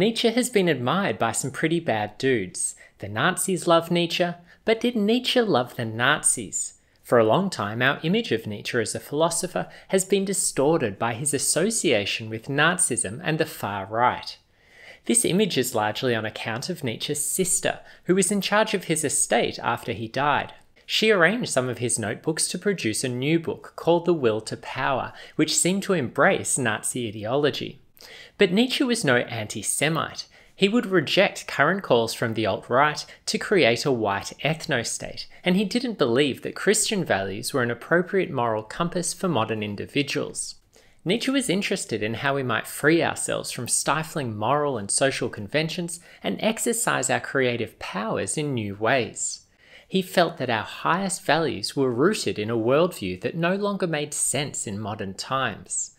Nietzsche has been admired by some pretty bad dudes. The Nazis loved Nietzsche, but did Nietzsche love the Nazis? For a long time, our image of Nietzsche as a philosopher has been distorted by his association with Nazism and the far right. This image is largely on account of Nietzsche's sister, who was in charge of his estate after he died. She arranged some of his notebooks to produce a new book called The Will to Power, which seemed to embrace Nazi ideology. But Nietzsche was no anti Semite. He would reject current calls from the alt right to create a white ethno state, and he didn't believe that Christian values were an appropriate moral compass for modern individuals. Nietzsche was interested in how we might free ourselves from stifling moral and social conventions and exercise our creative powers in new ways. He felt that our highest values were rooted in a worldview that no longer made sense in modern times.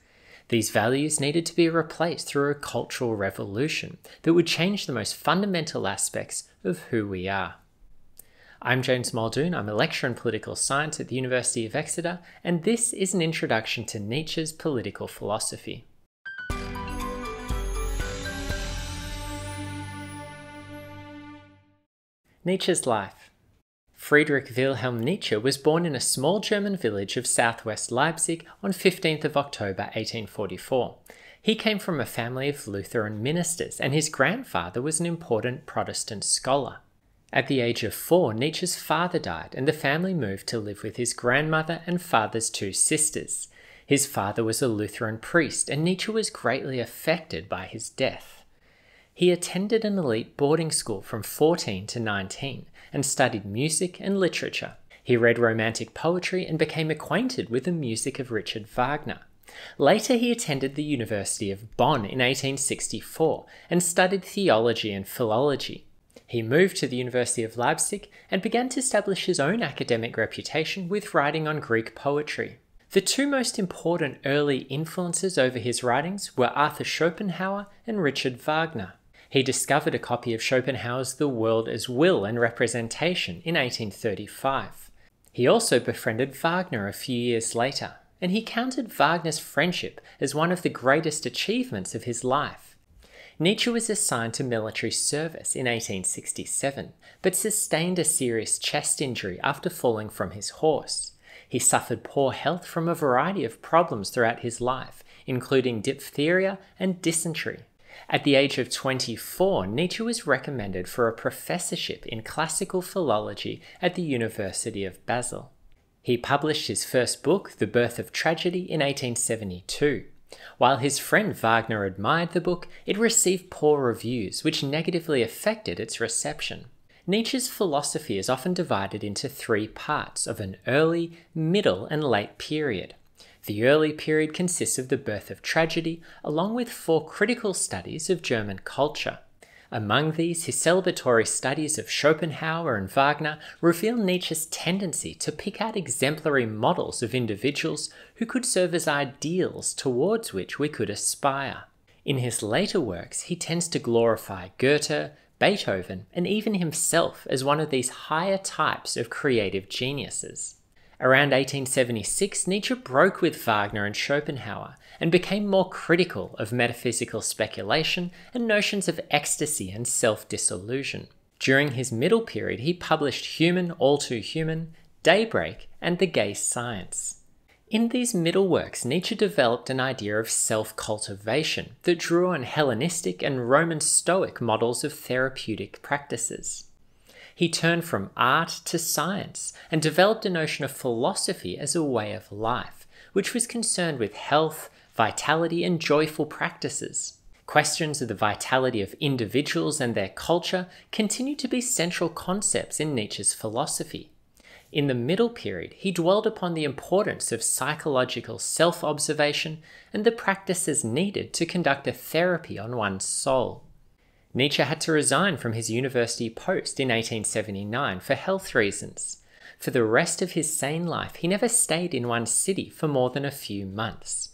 These values needed to be replaced through a cultural revolution that would change the most fundamental aspects of who we are. I'm James Muldoon, I'm a lecturer in political science at the University of Exeter, and this is an introduction to Nietzsche's political philosophy. Nietzsche's life. Friedrich Wilhelm Nietzsche was born in a small German village of southwest Leipzig on 15th of October 1844. He came from a family of Lutheran ministers, and his grandfather was an important Protestant scholar. At the age of four, Nietzsche's father died, and the family moved to live with his grandmother and father's two sisters. His father was a Lutheran priest, and Nietzsche was greatly affected by his death. He attended an elite boarding school from 14 to 19, and studied music and literature. He read Romantic poetry and became acquainted with the music of Richard Wagner. Later, he attended the University of Bonn in 1864 and studied theology and philology. He moved to the University of Leipzig and began to establish his own academic reputation with writing on Greek poetry. The two most important early influences over his writings were Arthur Schopenhauer and Richard Wagner. He discovered a copy of Schopenhauer's The World as Will and Representation in 1835. He also befriended Wagner a few years later, and he counted Wagner's friendship as one of the greatest achievements of his life. Nietzsche was assigned to military service in 1867, but sustained a serious chest injury after falling from his horse. He suffered poor health from a variety of problems throughout his life, including diphtheria and dysentery. At the age of 24, Nietzsche was recommended for a professorship in classical philology at the University of Basel. He published his first book, The Birth of Tragedy, in 1872. While his friend Wagner admired the book, it received poor reviews, which negatively affected its reception. Nietzsche's philosophy is often divided into three parts of an early, middle, and late period. The early period consists of the birth of tragedy, along with four critical studies of German culture. Among these, his celebratory studies of Schopenhauer and Wagner reveal Nietzsche's tendency to pick out exemplary models of individuals who could serve as ideals towards which we could aspire. In his later works, he tends to glorify Goethe, Beethoven, and even himself as one of these higher types of creative geniuses. Around 1876, Nietzsche broke with Wagner and Schopenhauer and became more critical of metaphysical speculation and notions of ecstasy and self disillusion. During his middle period, he published Human, All Too Human, Daybreak, and The Gay Science. In these middle works, Nietzsche developed an idea of self cultivation that drew on Hellenistic and Roman Stoic models of therapeutic practices he turned from art to science and developed a notion of philosophy as a way of life, which was concerned with health, vitality, and joyful practices. Questions of the vitality of individuals and their culture continue to be central concepts in Nietzsche's philosophy. In the middle period, he dwelled upon the importance of psychological self observation and the practices needed to conduct a therapy on one's soul. Nietzsche had to resign from his university post in 1879 for health reasons. For the rest of his sane life, he never stayed in one city for more than a few months.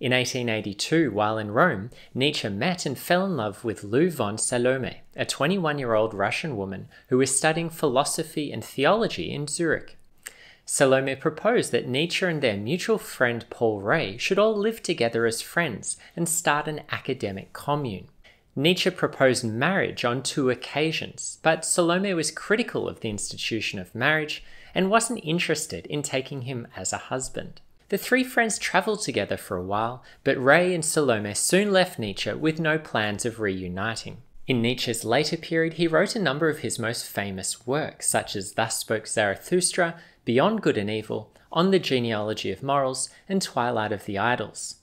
In 1882, while in Rome, Nietzsche met and fell in love with Lou von Salome, a 21 year old Russian woman who was studying philosophy and theology in Zurich. Salome proposed that Nietzsche and their mutual friend Paul Ray should all live together as friends and start an academic commune. Nietzsche proposed marriage on two occasions, but Salome was critical of the institution of marriage and wasn't interested in taking him as a husband. The three friends travelled together for a while, but Ray and Salome soon left Nietzsche with no plans of reuniting. In Nietzsche's later period, he wrote a number of his most famous works, such as Thus Spoke Zarathustra, Beyond Good and Evil, On the Genealogy of Morals, and Twilight of the Idols.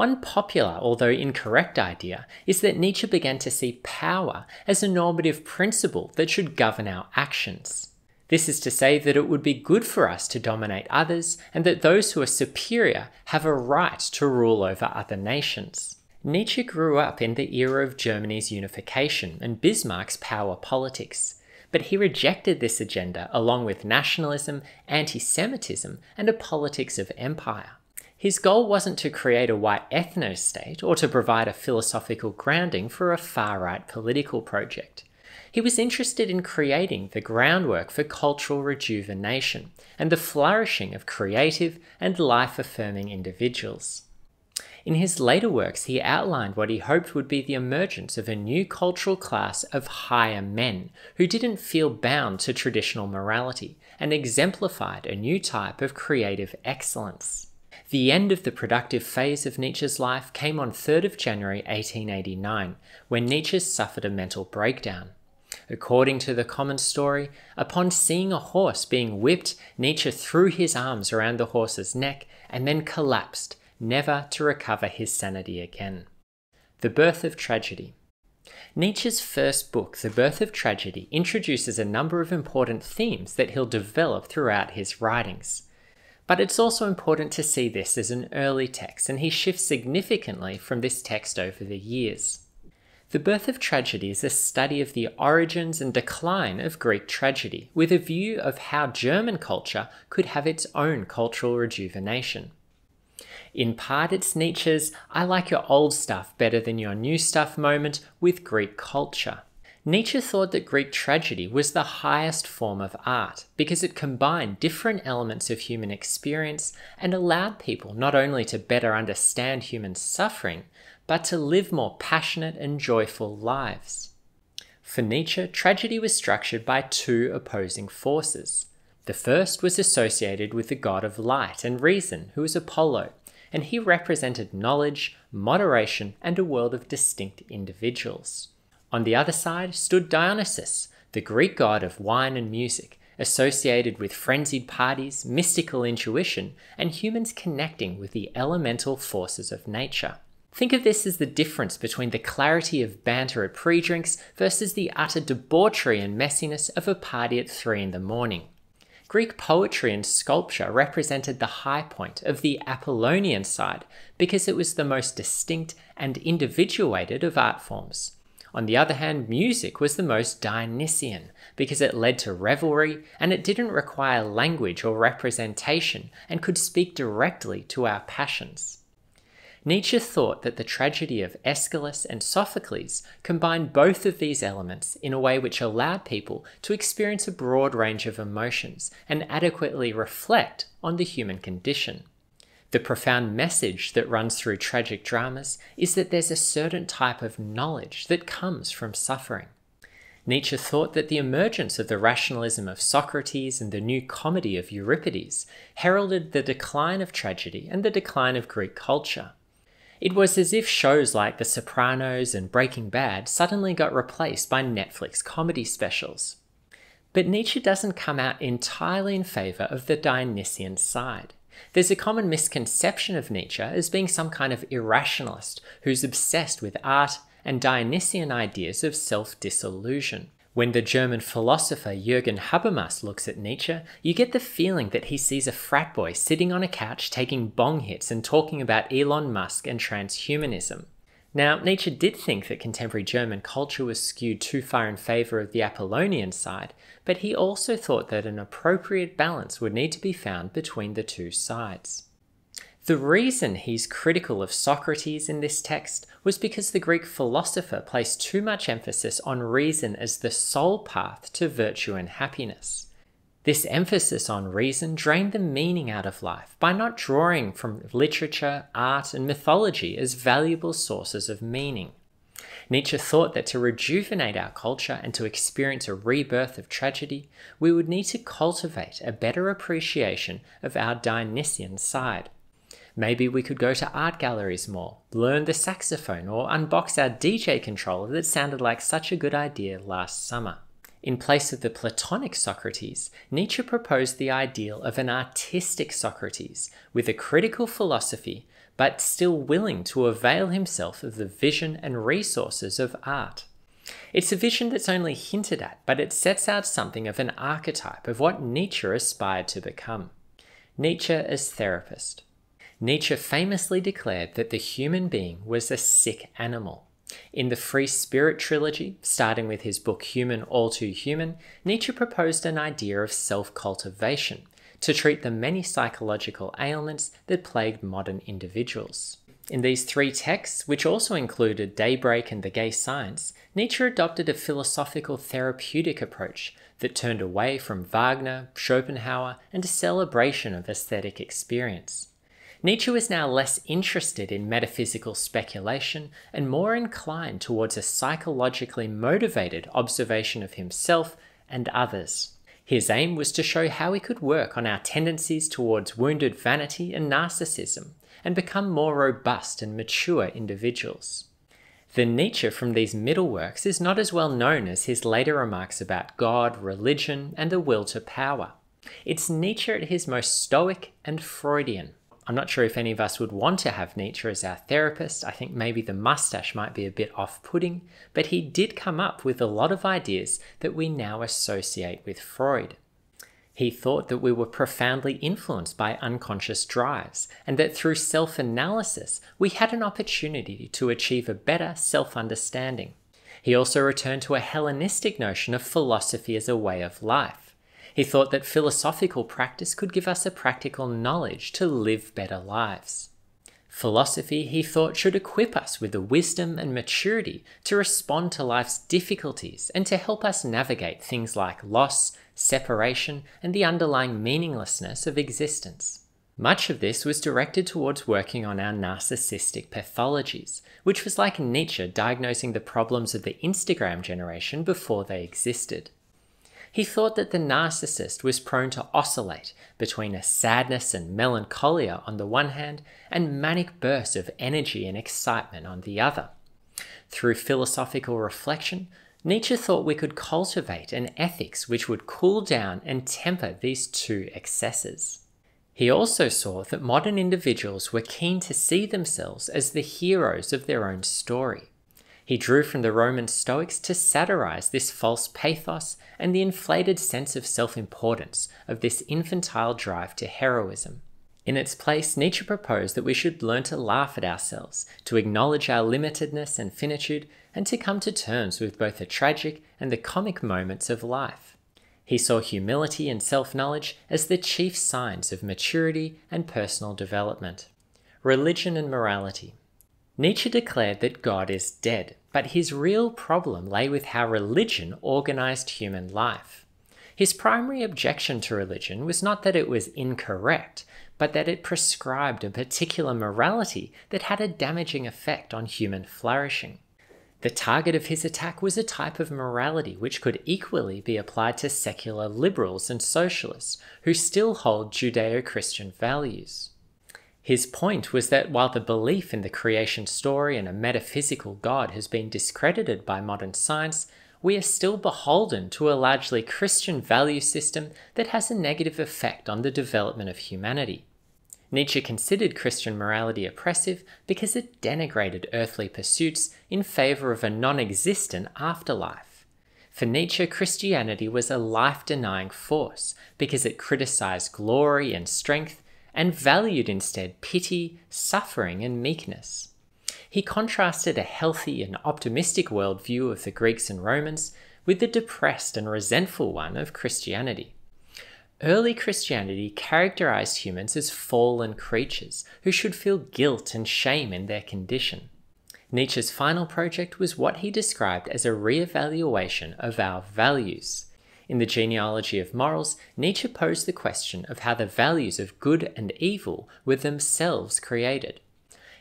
One popular, although incorrect, idea is that Nietzsche began to see power as a normative principle that should govern our actions. This is to say that it would be good for us to dominate others and that those who are superior have a right to rule over other nations. Nietzsche grew up in the era of Germany's unification and Bismarck's power politics but he rejected this agenda along with nationalism, anti Semitism, and a politics of empire. His goal wasn't to create a white ethno state or to provide a philosophical grounding for a far right political project. He was interested in creating the groundwork for cultural rejuvenation and the flourishing of creative and life affirming individuals. In his later works, he outlined what he hoped would be the emergence of a new cultural class of higher men who didn't feel bound to traditional morality and exemplified a new type of creative excellence. The end of the productive phase of Nietzsche's life came on 3rd of January 1889, when Nietzsche suffered a mental breakdown. According to the common story, upon seeing a horse being whipped, Nietzsche threw his arms around the horse's neck and then collapsed, never to recover his sanity again. The Birth of Tragedy Nietzsche's first book, The Birth of Tragedy, introduces a number of important themes that he'll develop throughout his writings. But it's also important to see this as an early text, and he shifts significantly from this text over the years. The Birth of Tragedy is a study of the origins and decline of Greek tragedy, with a view of how German culture could have its own cultural rejuvenation. In part, it's Nietzsche's I like your old stuff better than your new stuff moment with Greek culture. Nietzsche thought that Greek tragedy was the highest form of art because it combined different elements of human experience and allowed people not only to better understand human suffering, but to live more passionate and joyful lives. For Nietzsche, tragedy was structured by two opposing forces. The first was associated with the god of light and reason, who was Apollo, and he represented knowledge, moderation, and a world of distinct individuals. On the other side stood Dionysus, the Greek god of wine and music, associated with frenzied parties, mystical intuition, and humans connecting with the elemental forces of nature. Think of this as the difference between the clarity of banter at pre drinks versus the utter debauchery and messiness of a party at 3 in the morning. Greek poetry and sculpture represented the high point of the Apollonian side because it was the most distinct and individuated of art forms. On the other hand, music was the most Dionysian because it led to revelry and it didn't require language or representation and could speak directly to our passions. Nietzsche thought that the tragedy of Aeschylus and Sophocles combined both of these elements in a way which allowed people to experience a broad range of emotions and adequately reflect on the human condition. The profound message that runs through tragic dramas is that there's a certain type of knowledge that comes from suffering. Nietzsche thought that the emergence of the rationalism of Socrates and the new comedy of Euripides heralded the decline of tragedy and the decline of Greek culture. It was as if shows like The Sopranos and Breaking Bad suddenly got replaced by Netflix comedy specials. But Nietzsche doesn't come out entirely in favour of the Dionysian side. There's a common misconception of Nietzsche as being some kind of irrationalist who's obsessed with art and Dionysian ideas of self disillusion. When the German philosopher Jürgen Habermas looks at Nietzsche, you get the feeling that he sees a frat boy sitting on a couch taking bong hits and talking about Elon Musk and transhumanism. Now, Nietzsche did think that contemporary German culture was skewed too far in favour of the Apollonian side, but he also thought that an appropriate balance would need to be found between the two sides. The reason he's critical of Socrates in this text was because the Greek philosopher placed too much emphasis on reason as the sole path to virtue and happiness. This emphasis on reason drained the meaning out of life by not drawing from literature, art, and mythology as valuable sources of meaning. Nietzsche thought that to rejuvenate our culture and to experience a rebirth of tragedy, we would need to cultivate a better appreciation of our Dionysian side. Maybe we could go to art galleries more, learn the saxophone, or unbox our DJ controller that sounded like such a good idea last summer. In place of the Platonic Socrates, Nietzsche proposed the ideal of an artistic Socrates with a critical philosophy, but still willing to avail himself of the vision and resources of art. It's a vision that's only hinted at, but it sets out something of an archetype of what Nietzsche aspired to become. Nietzsche as therapist. Nietzsche famously declared that the human being was a sick animal, in the Free Spirit trilogy, starting with his book Human All Too Human, Nietzsche proposed an idea of self cultivation to treat the many psychological ailments that plagued modern individuals. In these three texts, which also included Daybreak and The Gay Science, Nietzsche adopted a philosophical therapeutic approach that turned away from Wagner, Schopenhauer, and a celebration of aesthetic experience. Nietzsche was now less interested in metaphysical speculation and more inclined towards a psychologically motivated observation of himself and others. His aim was to show how we could work on our tendencies towards wounded vanity and narcissism and become more robust and mature individuals. The Nietzsche from these middle works is not as well known as his later remarks about God, religion, and the will to power. It's Nietzsche at his most stoic and Freudian. I'm not sure if any of us would want to have Nietzsche as our therapist. I think maybe the mustache might be a bit off putting, but he did come up with a lot of ideas that we now associate with Freud. He thought that we were profoundly influenced by unconscious drives, and that through self analysis, we had an opportunity to achieve a better self understanding. He also returned to a Hellenistic notion of philosophy as a way of life. He thought that philosophical practice could give us a practical knowledge to live better lives. Philosophy, he thought, should equip us with the wisdom and maturity to respond to life's difficulties and to help us navigate things like loss, separation, and the underlying meaninglessness of existence. Much of this was directed towards working on our narcissistic pathologies, which was like Nietzsche diagnosing the problems of the Instagram generation before they existed. He thought that the narcissist was prone to oscillate between a sadness and melancholia on the one hand and manic bursts of energy and excitement on the other. Through philosophical reflection, Nietzsche thought we could cultivate an ethics which would cool down and temper these two excesses. He also saw that modern individuals were keen to see themselves as the heroes of their own story. He drew from the Roman Stoics to satirize this false pathos and the inflated sense of self importance of this infantile drive to heroism. In its place, Nietzsche proposed that we should learn to laugh at ourselves, to acknowledge our limitedness and finitude, and to come to terms with both the tragic and the comic moments of life. He saw humility and self knowledge as the chief signs of maturity and personal development. Religion and morality. Nietzsche declared that God is dead, but his real problem lay with how religion organized human life. His primary objection to religion was not that it was incorrect, but that it prescribed a particular morality that had a damaging effect on human flourishing. The target of his attack was a type of morality which could equally be applied to secular liberals and socialists who still hold Judeo Christian values. His point was that while the belief in the creation story and a metaphysical God has been discredited by modern science, we are still beholden to a largely Christian value system that has a negative effect on the development of humanity. Nietzsche considered Christian morality oppressive because it denigrated earthly pursuits in favour of a non existent afterlife. For Nietzsche, Christianity was a life denying force because it criticised glory and strength and valued instead pity, suffering, and meekness. He contrasted a healthy and optimistic worldview of the Greeks and Romans with the depressed and resentful one of Christianity. Early Christianity characterized humans as fallen creatures who should feel guilt and shame in their condition. Nietzsche's final project was what he described as a reevaluation of our values in the genealogy of morals, Nietzsche posed the question of how the values of good and evil were themselves created.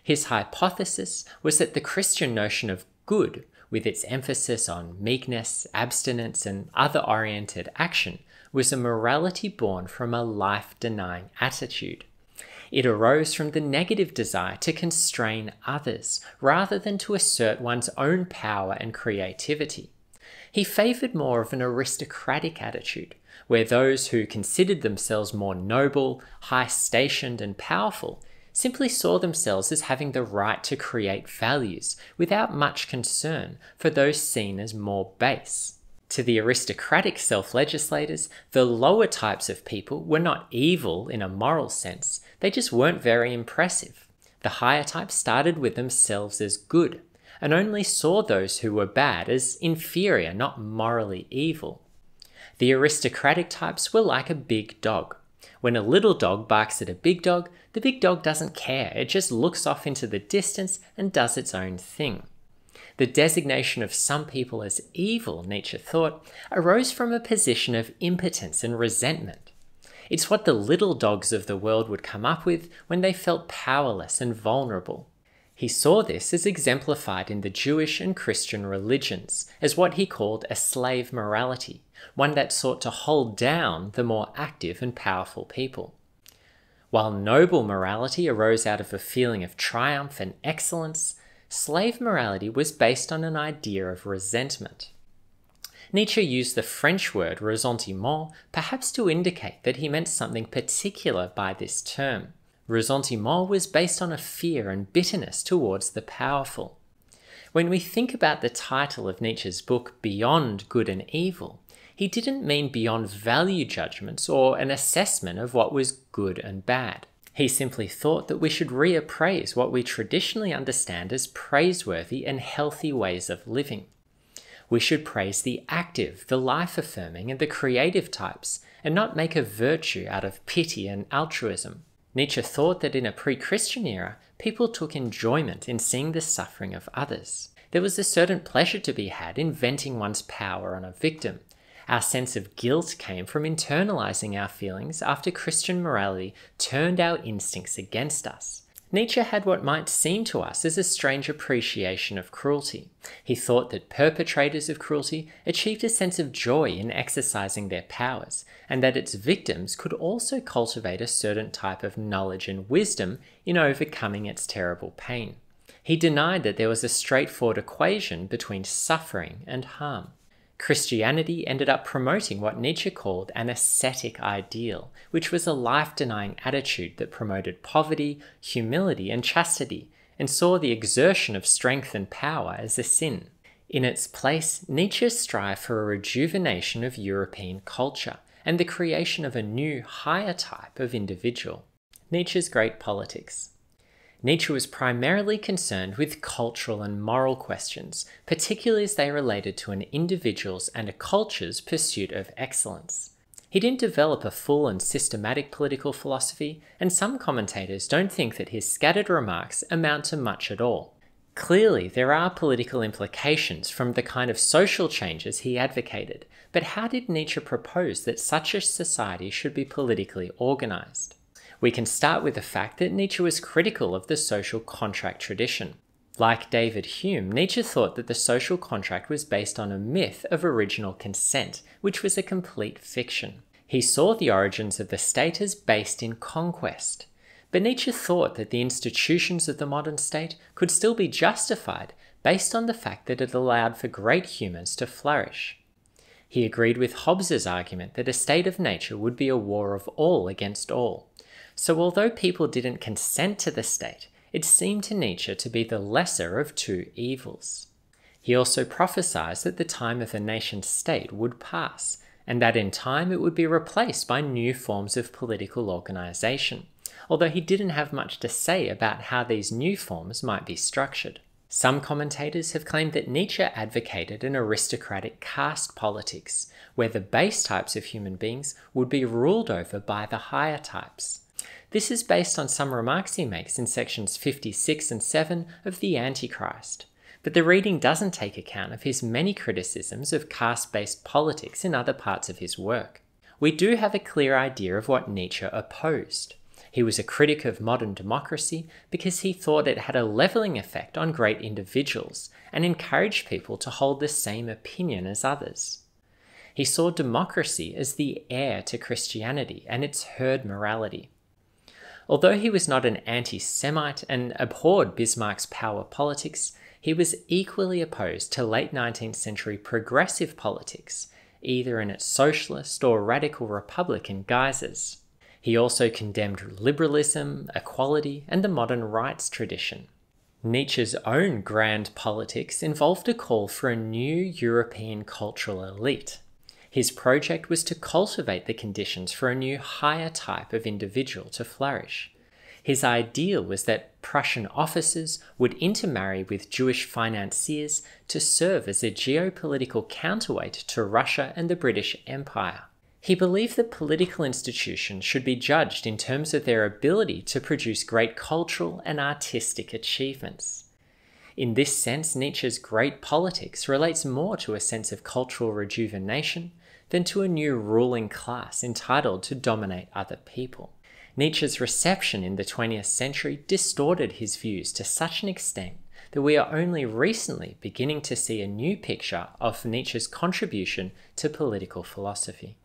His hypothesis was that the Christian notion of good, with its emphasis on meekness, abstinence, and other oriented action, was a morality born from a life denying attitude. It arose from the negative desire to constrain others rather than to assert one's own power and creativity. He favoured more of an aristocratic attitude, where those who considered themselves more noble, high stationed, and powerful simply saw themselves as having the right to create values without much concern for those seen as more base. To the aristocratic self legislators, the lower types of people were not evil in a moral sense, they just weren't very impressive. The higher types started with themselves as good, and only saw those who were bad as inferior, not morally evil. The aristocratic types were like a big dog. When a little dog barks at a big dog, the big dog doesn't care, it just looks off into the distance and does its own thing. The designation of some people as evil, Nietzsche thought, arose from a position of impotence and resentment. It's what the little dogs of the world would come up with when they felt powerless and vulnerable. He saw this as exemplified in the Jewish and Christian religions as what he called a slave morality, one that sought to hold down the more active and powerful people. While noble morality arose out of a feeling of triumph and excellence, slave morality was based on an idea of resentment. Nietzsche used the French word ressentiment perhaps to indicate that he meant something particular by this term. Ressentiment was based on a fear and bitterness towards the powerful. When we think about the title of Nietzsche's book, Beyond Good and Evil, he didn't mean beyond value judgments or an assessment of what was good and bad. He simply thought that we should reappraise what we traditionally understand as praiseworthy and healthy ways of living. We should praise the active, the life affirming, and the creative types, and not make a virtue out of pity and altruism. Nietzsche thought that in a pre Christian era, people took enjoyment in seeing the suffering of others. There was a certain pleasure to be had in venting one's power on a victim. Our sense of guilt came from internalizing our feelings after Christian morality turned our instincts against us. Nietzsche had what might seem to us as a strange appreciation of cruelty. He thought that perpetrators of cruelty achieved a sense of joy in exercising their powers, and that its victims could also cultivate a certain type of knowledge and wisdom in overcoming its terrible pain. He denied that there was a straightforward equation between suffering and harm. Christianity ended up promoting what Nietzsche called an ascetic ideal, which was a life denying attitude that promoted poverty, humility, and chastity, and saw the exertion of strength and power as a sin. In its place, Nietzsche strived for a rejuvenation of European culture and the creation of a new, higher type of individual. Nietzsche's Great Politics. Nietzsche was primarily concerned with cultural and moral questions, particularly as they related to an individual's and a culture's pursuit of excellence. He didn't develop a full and systematic political philosophy, and some commentators don't think that his scattered remarks amount to much at all. Clearly, there are political implications from the kind of social changes he advocated, but how did Nietzsche propose that such a society should be politically organised? we can start with the fact that Nietzsche was critical of the social contract tradition. Like David Hume, Nietzsche thought that the social contract was based on a myth of original consent, which was a complete fiction. He saw the origins of the state as based in conquest. But Nietzsche thought that the institutions of the modern state could still be justified based on the fact that it allowed for great humans to flourish. He agreed with Hobbes's argument that a state of nature would be a war of all against all. So, although people didn't consent to the state, it seemed to Nietzsche to be the lesser of two evils. He also prophesied that the time of the nation state would pass, and that in time it would be replaced by new forms of political organisation, although he didn't have much to say about how these new forms might be structured. Some commentators have claimed that Nietzsche advocated an aristocratic caste politics, where the base types of human beings would be ruled over by the higher types. This is based on some remarks he makes in sections 56 and 7 of The Antichrist, but the reading doesn't take account of his many criticisms of caste based politics in other parts of his work. We do have a clear idea of what Nietzsche opposed. He was a critic of modern democracy because he thought it had a levelling effect on great individuals and encouraged people to hold the same opinion as others. He saw democracy as the heir to Christianity and its herd morality, Although he was not an anti Semite and abhorred Bismarck's power politics, he was equally opposed to late 19th century progressive politics, either in its socialist or radical republican guises. He also condemned liberalism, equality, and the modern rights tradition. Nietzsche's own grand politics involved a call for a new European cultural elite, his project was to cultivate the conditions for a new higher type of individual to flourish. His ideal was that Prussian officers would intermarry with Jewish financiers to serve as a geopolitical counterweight to Russia and the British Empire. He believed that political institutions should be judged in terms of their ability to produce great cultural and artistic achievements. In this sense, Nietzsche's great politics relates more to a sense of cultural rejuvenation than to a new ruling class entitled to dominate other people. Nietzsche's reception in the 20th century distorted his views to such an extent that we are only recently beginning to see a new picture of Nietzsche's contribution to political philosophy.